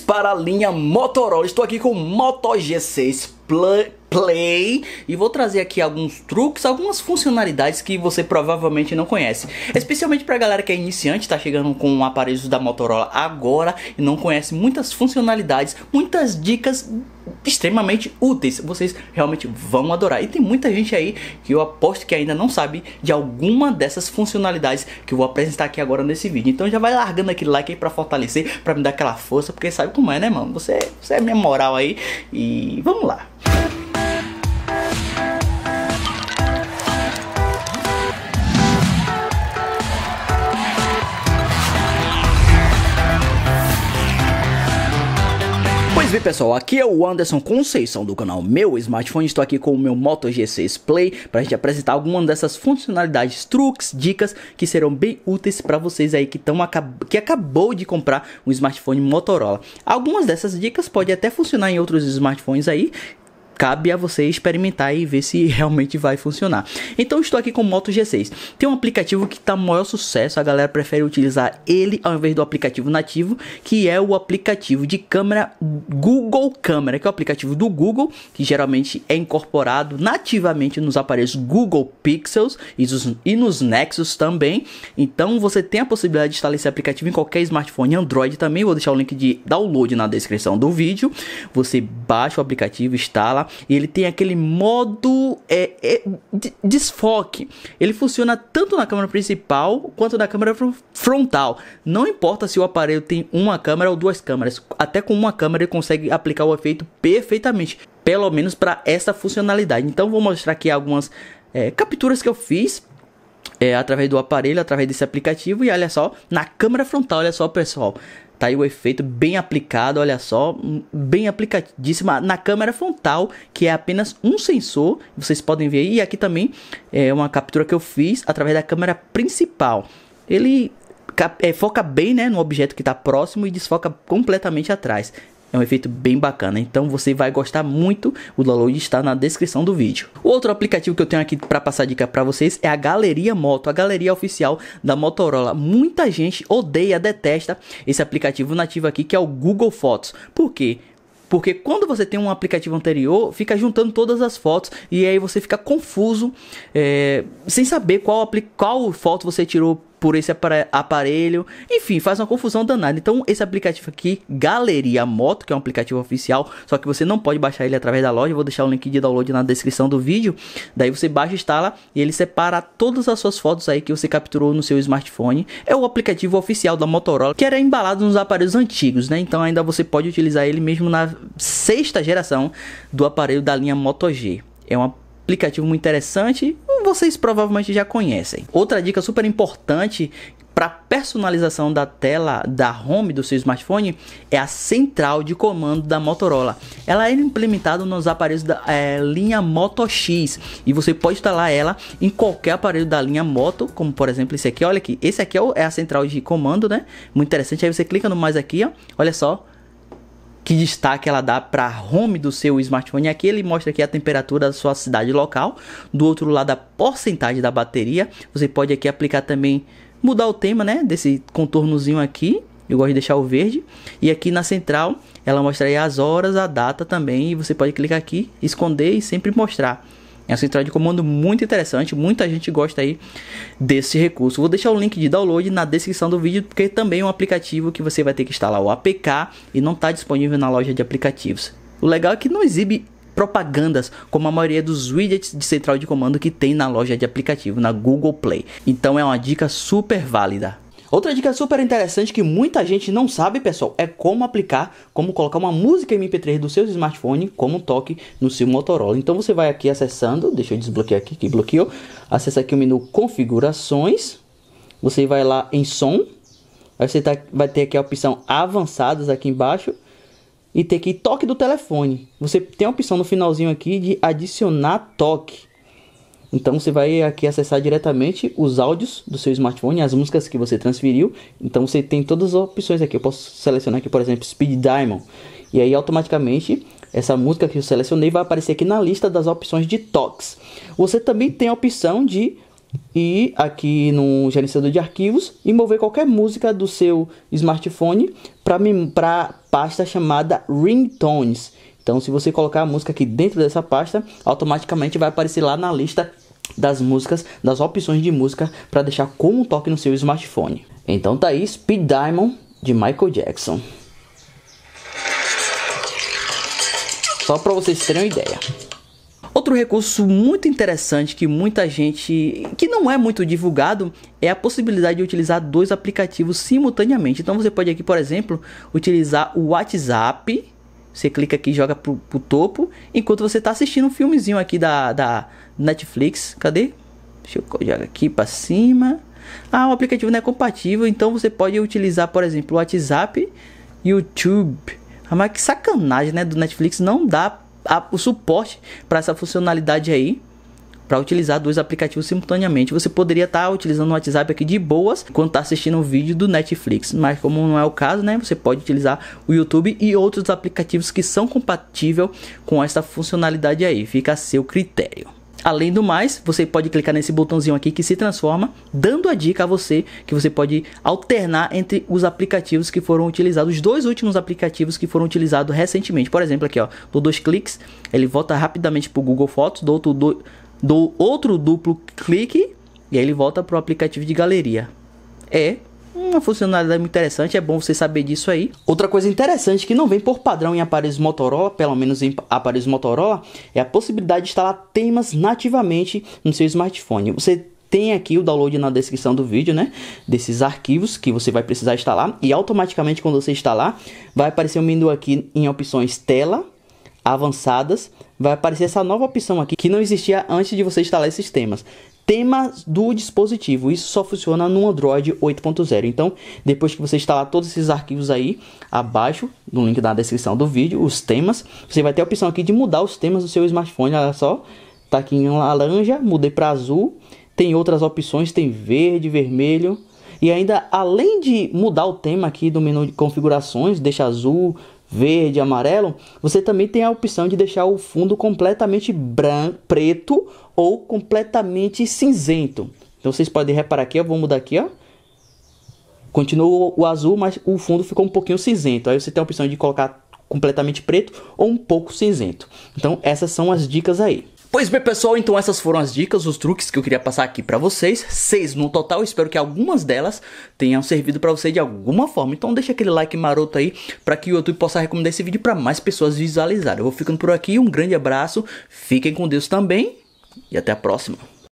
para a linha Motorola. Estou aqui com o Moto G6 Plus Play e vou trazer aqui alguns truques, algumas funcionalidades que você provavelmente não conhece. Especialmente para a galera que é iniciante, está chegando com um aparelhos da Motorola agora e não conhece muitas funcionalidades, muitas dicas extremamente úteis. Vocês realmente vão adorar. E tem muita gente aí que eu aposto que ainda não sabe de alguma dessas funcionalidades que eu vou apresentar aqui agora nesse vídeo. Então já vai largando aquele like aí pra fortalecer, pra me dar aquela força, porque sabe como é, né, mano? Você, você é minha moral aí. E vamos lá. Salve pessoal, aqui é o Anderson Conceição do canal Meu Smartphone Estou aqui com o meu Moto G6 Play para a gente apresentar algumas dessas funcionalidades, truques, dicas que serão bem úteis para vocês aí que, tão, que acabou de comprar um smartphone Motorola Algumas dessas dicas podem até funcionar em outros smartphones aí cabe a você experimentar e ver se realmente vai funcionar. Então estou aqui com o Moto G6. Tem um aplicativo que está maior sucesso, a galera prefere utilizar ele ao invés do aplicativo nativo, que é o aplicativo de câmera Google Câmera, que é o aplicativo do Google, que geralmente é incorporado nativamente nos aparelhos Google Pixels e nos, e nos Nexus também. Então você tem a possibilidade de instalar esse aplicativo em qualquer smartphone Android também. Vou deixar o link de download na descrição do vídeo. Você baixa o aplicativo, instala e ele tem aquele modo é, é, desfoque. Ele funciona tanto na câmera principal quanto na câmera frontal. Não importa se o aparelho tem uma câmera ou duas câmeras, até com uma câmera ele consegue aplicar o efeito perfeitamente, pelo menos para essa funcionalidade. Então vou mostrar aqui algumas é, capturas que eu fiz é, através do aparelho, através desse aplicativo. E olha só, na câmera frontal, olha só, pessoal. Tá aí o efeito bem aplicado, olha só, hum, bem aplicadíssima ah, na câmera frontal, que é apenas um sensor, vocês podem ver aí, e aqui também é uma captura que eu fiz através da câmera principal. Ele é, foca bem né, no objeto que está próximo e desfoca completamente atrás. É um efeito bem bacana, então você vai gostar muito. O download está na descrição do vídeo. O outro aplicativo que eu tenho aqui para passar dica para vocês é a Galeria Moto, a galeria oficial da Motorola. Muita gente odeia, detesta esse aplicativo nativo aqui que é o Google Fotos. Por quê? Porque quando você tem um aplicativo anterior, fica juntando todas as fotos e aí você fica confuso, é, sem saber qual, qual foto você tirou por esse aparelho. Enfim, faz uma confusão danada. Então, esse aplicativo aqui, Galeria Moto, que é um aplicativo oficial, só que você não pode baixar ele através da loja. Eu vou deixar o link de download na descrição do vídeo. Daí você baixa, instala e ele separa todas as suas fotos aí que você capturou no seu smartphone. É o aplicativo oficial da Motorola, que era embalado nos aparelhos antigos, né? Então, ainda você pode utilizar ele mesmo na sexta geração do aparelho da linha Moto G. É um aplicativo muito interessante vocês provavelmente já conhecem. Outra dica super importante para personalização da tela da home do seu smartphone é a central de comando da Motorola. Ela é implementada nos aparelhos da é, linha Moto X e você pode instalar ela em qualquer aparelho da linha Moto, como por exemplo esse aqui. Olha aqui, esse aqui é, é a central de comando, né? Muito interessante. Aí você clica no mais aqui, ó. Olha só, que destaque ela dá para home do seu smartphone. Aqui ele mostra aqui a temperatura da sua cidade local. Do outro lado, a porcentagem da bateria. Você pode aqui aplicar também, mudar o tema né, desse contornozinho aqui. Eu gosto de deixar o verde. E aqui na central, ela mostra as horas, a data também. E você pode clicar aqui, esconder e sempre mostrar. É um central de comando muito interessante, muita gente gosta aí desse recurso. Vou deixar o link de download na descrição do vídeo, porque também é um aplicativo que você vai ter que instalar o APK e não está disponível na loja de aplicativos. O legal é que não exibe propagandas, como a maioria dos widgets de central de comando que tem na loja de aplicativo, na Google Play. Então é uma dica super válida. Outra dica super interessante que muita gente não sabe, pessoal, é como aplicar, como colocar uma música MP3 do seu smartphone como toque no seu Motorola. Então você vai aqui acessando, deixa eu desbloquear aqui que bloqueou, acessa aqui o menu configurações, você vai lá em som, você tá, vai ter aqui a opção avançadas aqui embaixo, e tem aqui toque do telefone. Você tem a opção no finalzinho aqui de adicionar toque. Então você vai aqui acessar diretamente os áudios do seu smartphone, as músicas que você transferiu. Então você tem todas as opções aqui. Eu posso selecionar aqui, por exemplo, Speed Diamond. E aí automaticamente essa música que eu selecionei vai aparecer aqui na lista das opções de toques. Você também tem a opção de ir aqui no gerenciador de arquivos e mover qualquer música do seu smartphone para a pasta chamada Ringtones. Então, se você colocar a música aqui dentro dessa pasta, automaticamente vai aparecer lá na lista das músicas, das opções de música para deixar como toque no seu smartphone. Então tá aí Speed Diamond de Michael Jackson. Só para vocês terem uma ideia. Outro recurso muito interessante que muita gente, que não é muito divulgado, é a possibilidade de utilizar dois aplicativos simultaneamente. Então você pode aqui, por exemplo, utilizar o WhatsApp você clica aqui e joga pro, pro topo. Enquanto você tá assistindo um filmezinho aqui da, da Netflix. Cadê? Deixa eu jogar aqui para cima. Ah, o aplicativo não é compatível. Então você pode utilizar, por exemplo, o WhatsApp, YouTube. Ah, mas que sacanagem, né? Do Netflix não dá a, o suporte para essa funcionalidade aí para utilizar dois aplicativos simultaneamente. Você poderia estar tá utilizando o WhatsApp aqui de boas quando está assistindo um vídeo do Netflix, mas como não é o caso, né, você pode utilizar o YouTube e outros aplicativos que são compatíveis com esta funcionalidade aí. Fica a seu critério. Além do mais, você pode clicar nesse botãozinho aqui que se transforma, dando a dica a você que você pode alternar entre os aplicativos que foram utilizados, os dois últimos aplicativos que foram utilizados recentemente. Por exemplo, aqui ó, dou dois cliques, ele volta rapidamente para o Google Fotos, dou outro, dois do outro duplo clique e aí ele volta para o aplicativo de galeria. É uma funcionalidade muito interessante, é bom você saber disso aí. Outra coisa interessante que não vem por padrão em aparelhos Motorola, pelo menos em aparelhos Motorola, é a possibilidade de instalar temas nativamente no seu smartphone. Você tem aqui o download na descrição do vídeo, né? Desses arquivos que você vai precisar instalar e automaticamente quando você instalar, vai aparecer um menu aqui em opções tela, avançadas, vai aparecer essa nova opção aqui que não existia antes de você instalar esses temas. Temas do dispositivo, isso só funciona no Android 8.0. Então, depois que você instalar todos esses arquivos aí, abaixo no link da descrição do vídeo, os temas, você vai ter a opção aqui de mudar os temas do seu smartphone. Olha só, tá aqui em laranja, mudei para azul. Tem outras opções, tem verde, vermelho. E ainda, além de mudar o tema aqui do menu de configurações, deixa azul, verde, amarelo, você também tem a opção de deixar o fundo completamente branco, preto ou completamente cinzento. Então vocês podem reparar aqui, eu vou mudar aqui, ó. Continua o azul, mas o fundo ficou um pouquinho cinzento. Aí você tem a opção de colocar completamente preto ou um pouco cinzento. Então essas são as dicas aí. Pois bem, pessoal, então essas foram as dicas, os truques que eu queria passar aqui para vocês. Seis no total, espero que algumas delas tenham servido para você de alguma forma. Então deixa aquele like maroto aí para que o YouTube possa recomendar esse vídeo para mais pessoas visualizarem. Eu vou ficando por aqui, um grande abraço, fiquem com Deus também e até a próxima.